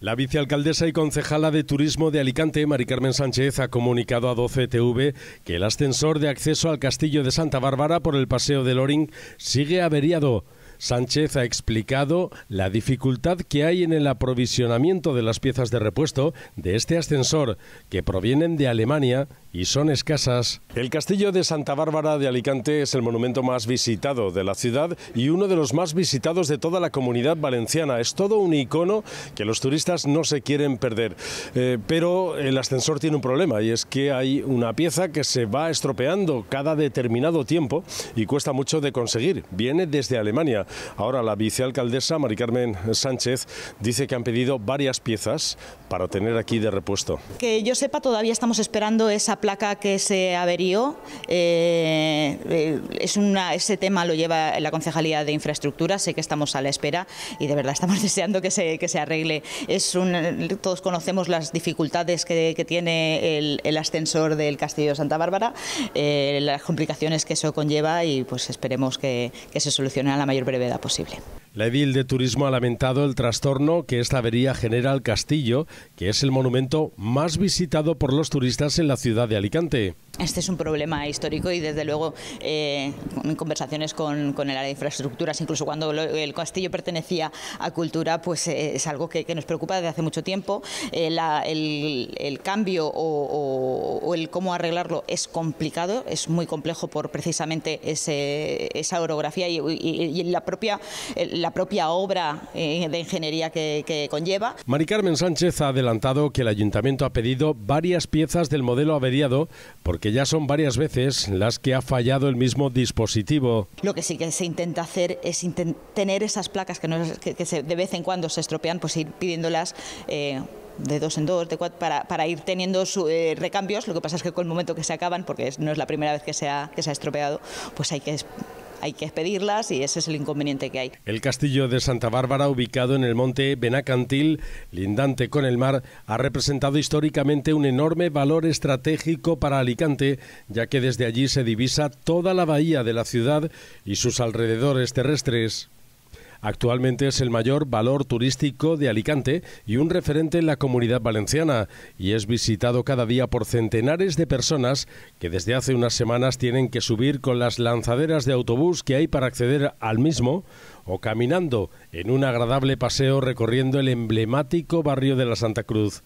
La vicealcaldesa y concejala de Turismo de Alicante, Mari Carmen Sánchez, ha comunicado a 12TV que el ascensor de acceso al castillo de Santa Bárbara por el Paseo de Loring sigue averiado. Sánchez ha explicado la dificultad que hay en el aprovisionamiento de las piezas de repuesto de este ascensor, que provienen de Alemania y son escasas. El castillo de Santa Bárbara de Alicante es el monumento más visitado de la ciudad y uno de los más visitados de toda la comunidad valenciana. Es todo un icono que los turistas no se quieren perder. Eh, pero el ascensor tiene un problema y es que hay una pieza que se va estropeando cada determinado tiempo y cuesta mucho de conseguir. Viene desde Alemania. Ahora la vicealcaldesa Mari Carmen Sánchez dice que han pedido varias piezas para tener aquí de repuesto. Que yo sepa, todavía estamos esperando esa placa que se averió eh, eh, es ese tema lo lleva la Concejalía de Infraestructura, sé que estamos a la espera y de verdad estamos deseando que se, que se arregle. todos conocemos las dificultades que, tiene el, ascensor del Castillo de Santa Bárbara, eh, las complicaciones que eso conlleva y pues esperemos que, que se solucione a la mayor brevedad posible. La edil de turismo ha lamentado el trastorno que esta avería genera al castillo, que es el monumento más visitado por los turistas en la ciudad de Alicante. Este es un problema histórico y desde luego eh, en conversaciones con, con, el área de infraestructuras, incluso cuando el castillo pertenecía a cultura, pues eh, es algo que, nos preocupa desde hace mucho tiempo. Eh, el, el, cambio o o el cómo arreglarlo es complicado, es muy complejo por precisamente ese, esa orografía y, la, propia, la propia obra eh, de ingeniería que, conlleva. Mari Carmen Sánchez ha adelantado que el ayuntamiento ha pedido varias piezas del modelo averiado porque ya son varias veces las que ha fallado el mismo dispositivo. Lo que sí que se intenta hacer es tener esas placas que, se, de vez en cuando se estropean, pues ir pidiéndolas. Eh, de dos en dos, de cuatro, para, para ir teniendo eh, recambios. Lo que pasa es que con el momento que se acaban, porque no es la primera vez que se ha, que se ha estropeado, pues hay que hay que expedirlas y ese es el inconveniente que hay. El castillo de Santa Bárbara, ubicado en el monte Benacantil, lindante con el mar, ha representado históricamente un enorme valor estratégico para Alicante, ya que desde allí se divisa toda la bahía de la ciudad y sus alrededores terrestres. Actualmente es el mayor valor turístico de Alicante y un referente en la comunidad valenciana y es visitado cada día por centenares de personas que desde hace unas semanas tienen que subir con las lanzaderas de autobús que hay para acceder al mismo o caminando en un agradable paseo recorriendo el emblemático barrio de la Santa Cruz.